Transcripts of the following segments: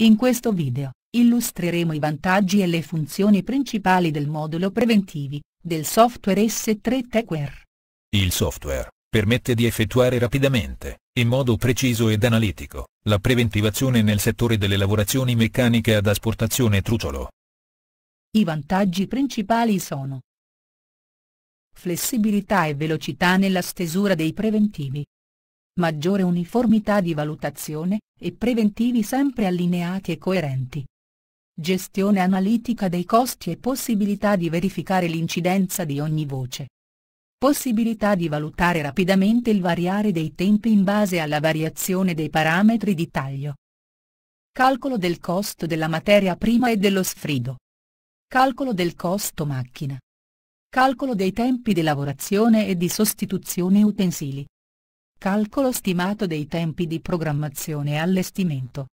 In questo video, illustreremo i vantaggi e le funzioni principali del modulo preventivi, del software S3 Techware. Il software permette di effettuare rapidamente, in modo preciso ed analitico, la preventivazione nel settore delle lavorazioni meccaniche ad asportazione truciolo. I vantaggi principali sono Flessibilità e velocità nella stesura dei preventivi, maggiore uniformità di valutazione, e preventivi sempre allineati e coerenti. Gestione analitica dei costi e possibilità di verificare l'incidenza di ogni voce. Possibilità di valutare rapidamente il variare dei tempi in base alla variazione dei parametri di taglio. Calcolo del costo della materia prima e dello sfrido. Calcolo del costo macchina. Calcolo dei tempi di lavorazione e di sostituzione utensili. Calcolo stimato dei tempi di programmazione e allestimento.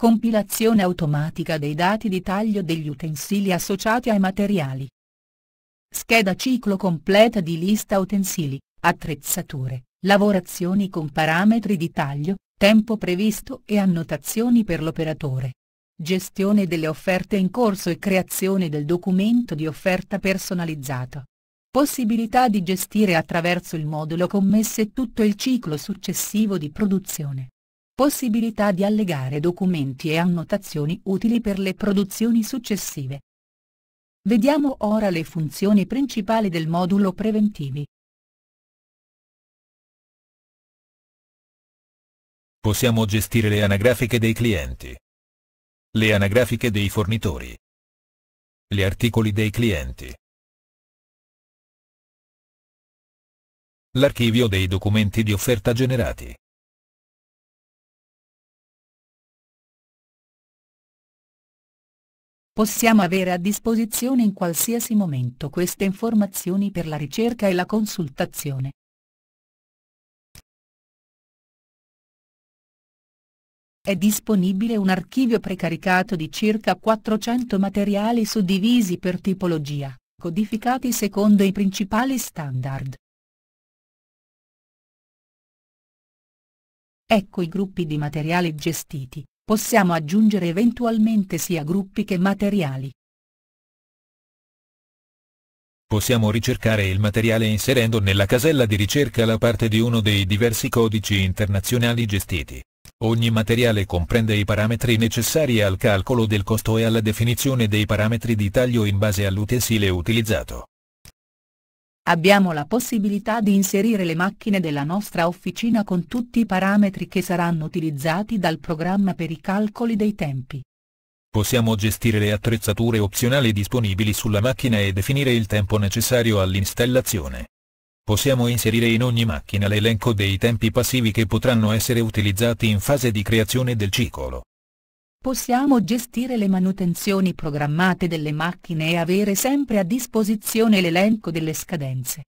Compilazione automatica dei dati di taglio degli utensili associati ai materiali. Scheda ciclo completa di lista utensili, attrezzature, lavorazioni con parametri di taglio, tempo previsto e annotazioni per l'operatore. Gestione delle offerte in corso e creazione del documento di offerta personalizzato possibilità di gestire attraverso il modulo commesse tutto il ciclo successivo di produzione. Possibilità di allegare documenti e annotazioni utili per le produzioni successive. Vediamo ora le funzioni principali del modulo preventivi. Possiamo gestire le anagrafiche dei clienti, le anagrafiche dei fornitori, gli articoli dei clienti. L'archivio dei documenti di offerta generati. Possiamo avere a disposizione in qualsiasi momento queste informazioni per la ricerca e la consultazione. È disponibile un archivio precaricato di circa 400 materiali suddivisi per tipologia, codificati secondo i principali standard. Ecco i gruppi di materiali gestiti, possiamo aggiungere eventualmente sia gruppi che materiali. Possiamo ricercare il materiale inserendo nella casella di ricerca la parte di uno dei diversi codici internazionali gestiti. Ogni materiale comprende i parametri necessari al calcolo del costo e alla definizione dei parametri di taglio in base all'utensile utilizzato. Abbiamo la possibilità di inserire le macchine della nostra officina con tutti i parametri che saranno utilizzati dal programma per i calcoli dei tempi. Possiamo gestire le attrezzature opzionali disponibili sulla macchina e definire il tempo necessario all'installazione. Possiamo inserire in ogni macchina l'elenco dei tempi passivi che potranno essere utilizzati in fase di creazione del ciclo possiamo gestire le manutenzioni programmate delle macchine e avere sempre a disposizione l'elenco delle scadenze.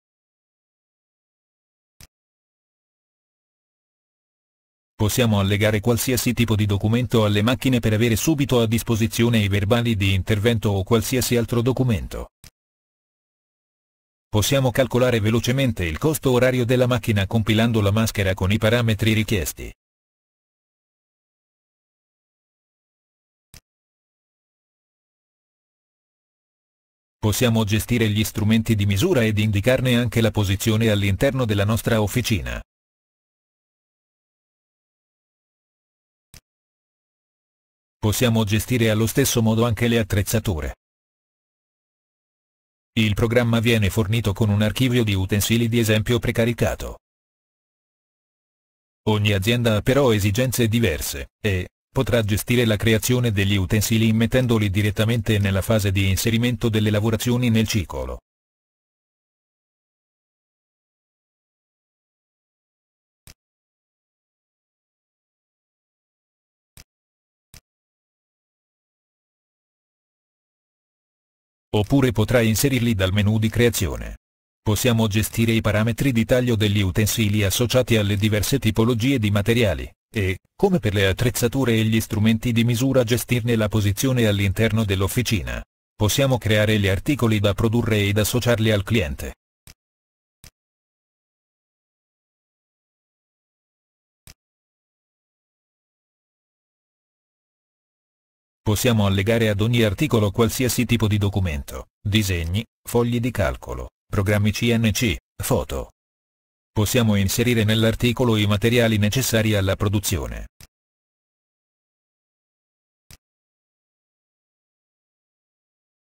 Possiamo allegare qualsiasi tipo di documento alle macchine per avere subito a disposizione i verbali di intervento o qualsiasi altro documento. Possiamo calcolare velocemente il costo orario della macchina compilando la maschera con i parametri richiesti. Possiamo gestire gli strumenti di misura ed indicarne anche la posizione all'interno della nostra officina. Possiamo gestire allo stesso modo anche le attrezzature. Il programma viene fornito con un archivio di utensili di esempio precaricato. Ogni azienda ha però esigenze diverse, e, potrà gestire la creazione degli utensili immettendoli direttamente nella fase di inserimento delle lavorazioni nel ciclo. Oppure potrà inserirli dal menu di creazione. Possiamo gestire i parametri di taglio degli utensili associati alle diverse tipologie di materiali e, come per le attrezzature e gli strumenti di misura gestirne la posizione all'interno dell'officina. Possiamo creare gli articoli da produrre ed associarli al cliente. Possiamo allegare ad ogni articolo qualsiasi tipo di documento, disegni, fogli di calcolo, programmi CNC, foto, Possiamo inserire nell'articolo i materiali necessari alla produzione.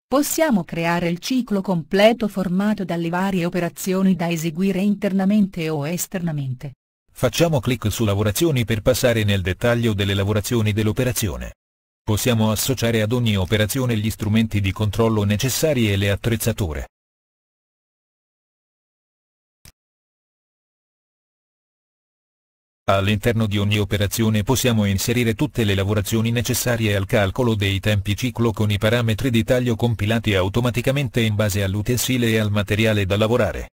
Possiamo creare il ciclo completo formato dalle varie operazioni da eseguire internamente o esternamente. Facciamo clic su Lavorazioni per passare nel dettaglio delle lavorazioni dell'operazione. Possiamo associare ad ogni operazione gli strumenti di controllo necessari e le attrezzature. All'interno di ogni operazione possiamo inserire tutte le lavorazioni necessarie al calcolo dei tempi ciclo con i parametri di taglio compilati automaticamente in base all'utensile e al materiale da lavorare.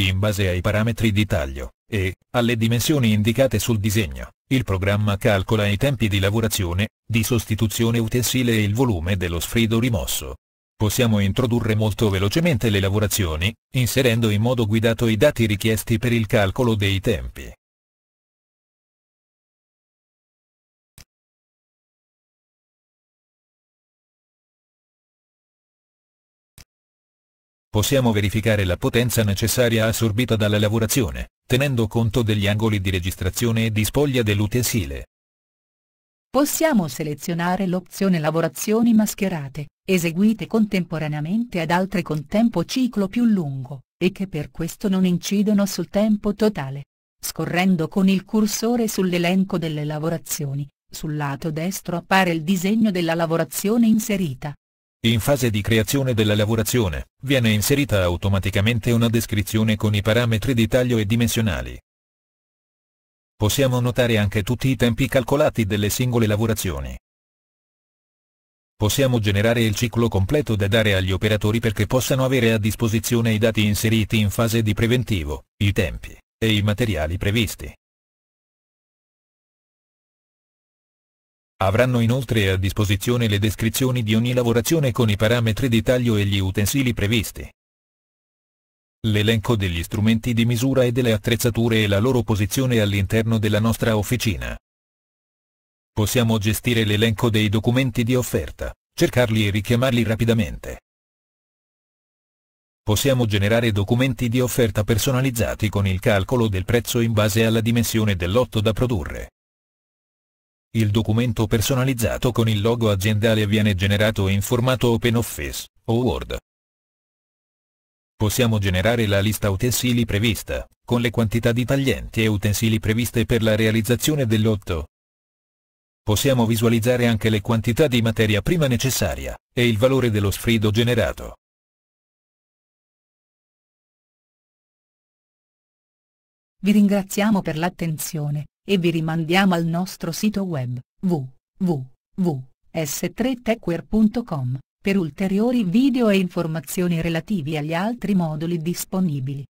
In base ai parametri di taglio, e, alle dimensioni indicate sul disegno, il programma calcola i tempi di lavorazione, di sostituzione utensile e il volume dello sfrido rimosso. Possiamo introdurre molto velocemente le lavorazioni, inserendo in modo guidato i dati richiesti per il calcolo dei tempi. possiamo verificare la potenza necessaria assorbita dalla lavorazione, tenendo conto degli angoli di registrazione e di spoglia dell'utensile. Possiamo selezionare l'opzione lavorazioni mascherate, eseguite contemporaneamente ad altre con tempo ciclo più lungo, e che per questo non incidono sul tempo totale. Scorrendo con il cursore sull'elenco delle lavorazioni, sul lato destro appare il disegno della lavorazione inserita, in fase di creazione della lavorazione, viene inserita automaticamente una descrizione con i parametri di taglio e dimensionali. Possiamo notare anche tutti i tempi calcolati delle singole lavorazioni. Possiamo generare il ciclo completo da dare agli operatori perché possano avere a disposizione i dati inseriti in fase di preventivo, i tempi, e i materiali previsti. Avranno inoltre a disposizione le descrizioni di ogni lavorazione con i parametri di taglio e gli utensili previsti. L'elenco degli strumenti di misura e delle attrezzature e la loro posizione all'interno della nostra officina. Possiamo gestire l'elenco dei documenti di offerta, cercarli e richiamarli rapidamente. Possiamo generare documenti di offerta personalizzati con il calcolo del prezzo in base alla dimensione del lotto da produrre. Il documento personalizzato con il logo aziendale viene generato in formato OpenOffice, o Word. Possiamo generare la lista utensili prevista, con le quantità di taglienti e utensili previste per la realizzazione del lotto. Possiamo visualizzare anche le quantità di materia prima necessaria, e il valore dello sfrido generato. Vi ringraziamo per l'attenzione. E vi rimandiamo al nostro sito web, www.s3tequer.com, per ulteriori video e informazioni relativi agli altri moduli disponibili.